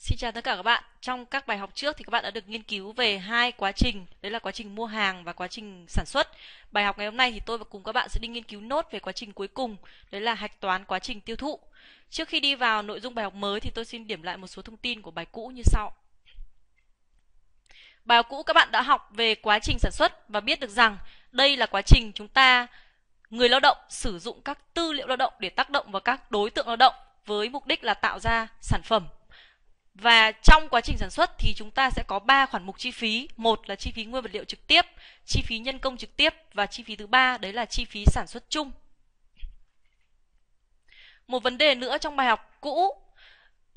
Xin chào tất cả các bạn. Trong các bài học trước thì các bạn đã được nghiên cứu về hai quá trình, đấy là quá trình mua hàng và quá trình sản xuất. Bài học ngày hôm nay thì tôi và cùng các bạn sẽ đi nghiên cứu nốt về quá trình cuối cùng, đấy là hạch toán quá trình tiêu thụ. Trước khi đi vào nội dung bài học mới thì tôi xin điểm lại một số thông tin của bài cũ như sau. Bài học cũ các bạn đã học về quá trình sản xuất và biết được rằng đây là quá trình chúng ta người lao động sử dụng các tư liệu lao động để tác động vào các đối tượng lao động với mục đích là tạo ra sản phẩm và trong quá trình sản xuất thì chúng ta sẽ có 3 khoản mục chi phí. Một là chi phí nguyên vật liệu trực tiếp, chi phí nhân công trực tiếp và chi phí thứ ba đấy là chi phí sản xuất chung. Một vấn đề nữa trong bài học cũ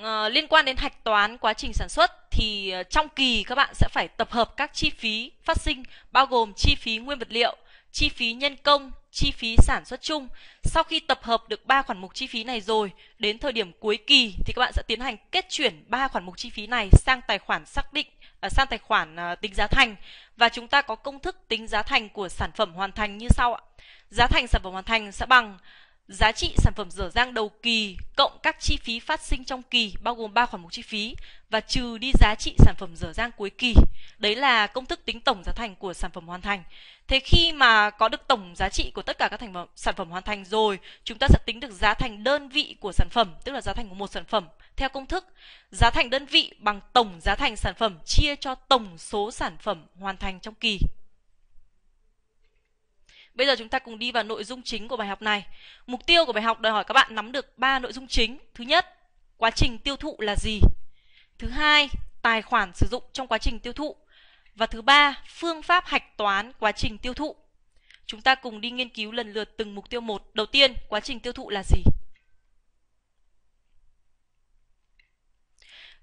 uh, liên quan đến hạch toán quá trình sản xuất thì ờ, trong kỳ các bạn sẽ phải tập hợp các chi phí phát sinh bao gồm chi phí nguyên vật liệu, chi phí nhân công, chi phí sản xuất chung. Sau khi tập hợp được ba khoản mục chi phí này rồi, đến thời điểm cuối kỳ thì các bạn sẽ tiến hành kết chuyển ba khoản mục chi phí này sang tài khoản xác định à, sang tài khoản à, tính giá thành và chúng ta có công thức tính giá thành của sản phẩm hoàn thành như sau ạ. Giá thành sản phẩm hoàn thành sẽ bằng giá trị sản phẩm dở dang đầu kỳ cộng các chi phí phát sinh trong kỳ bao gồm 3 khoản mục chi phí và trừ đi giá trị sản phẩm dở dang cuối kỳ. Đấy là công thức tính tổng giá thành của sản phẩm hoàn thành. Thế khi mà có được tổng giá trị của tất cả các thành phẩm, sản phẩm hoàn thành rồi, chúng ta sẽ tính được giá thành đơn vị của sản phẩm, tức là giá thành của một sản phẩm theo công thức giá thành đơn vị bằng tổng giá thành sản phẩm chia cho tổng số sản phẩm hoàn thành trong kỳ. Bây giờ chúng ta cùng đi vào nội dung chính của bài học này. Mục tiêu của bài học đòi hỏi các bạn nắm được 3 nội dung chính. Thứ nhất, quá trình tiêu thụ là gì? Thứ hai, tài khoản sử dụng trong quá trình tiêu thụ. Và thứ ba, phương pháp hạch toán quá trình tiêu thụ. Chúng ta cùng đi nghiên cứu lần lượt từng mục tiêu một. Đầu tiên, quá trình tiêu thụ là gì?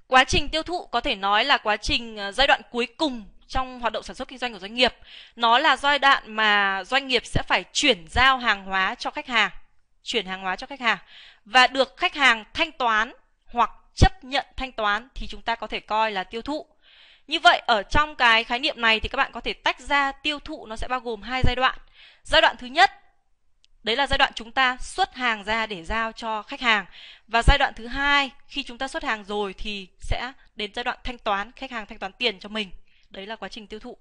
Quá trình tiêu thụ có thể nói là quá trình ờ, giai đoạn cuối cùng trong hoạt động sản xuất kinh doanh của doanh nghiệp. Nó là giai đoạn mà doanh nghiệp sẽ phải chuyển giao hàng hóa cho khách hàng, chuyển hàng hóa cho khách hàng và được khách hàng thanh toán hoặc chấp nhận thanh toán thì chúng ta có thể coi là tiêu thụ. Như vậy ở trong cái khái niệm này thì các bạn có thể tách ra tiêu thụ nó sẽ bao gồm hai giai đoạn. Giai đoạn thứ nhất đấy là giai đoạn chúng ta xuất hàng ra để giao cho khách hàng và giai đoạn thứ hai khi chúng ta xuất hàng rồi thì sẽ đến giai đoạn thanh toán khách hàng thanh toán tiền cho mình đấy là quá trình tiêu thụ